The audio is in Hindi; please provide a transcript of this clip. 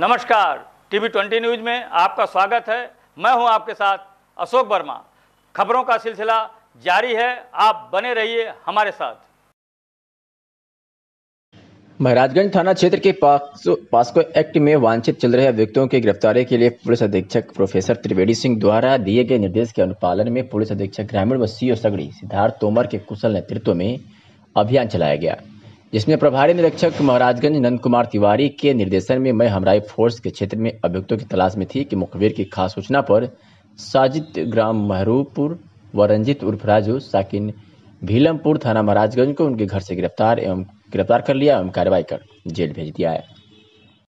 नमस्कार टीवी ट्वेंटी न्यूज में आपका स्वागत है मैं हूं आपके साथ अशोक वर्मा खबरों का सिलसिला जारी है आप बने रहिए हमारे साथ महराजगंज थाना क्षेत्र के पास्को, पास्को एक्ट में वांछित चल रहे व्यक्तियों की गिरफ्तारी के लिए पुलिस अधीक्षक प्रोफेसर त्रिवेदी सिंह द्वारा दिए गए निर्देश के अनुपालन में पुलिस अधीक्षक ग्रामीण व सीओ सगड़ी सिद्धार्थ तोमर के कुशल नेतृत्व में अभियान चलाया गया जिसमें प्रभारी निरीक्षक महाराजगंज नंद कुमार तिवारी के निर्देशन में मैं हमराई फोर्स के क्षेत्र में अभियुक्तों की तलाश में थी कि मुखबिर की खास सूचना पर साजिद ग्राम महरूपुर व रंजित उर्फ राजू साकिन भीलमपुर थाना महाराजगंज को उनके घर से गिरफ्तार एवं गिरफ्तार कर लिया एवं कार्रवाई कर जेल भेज दिया है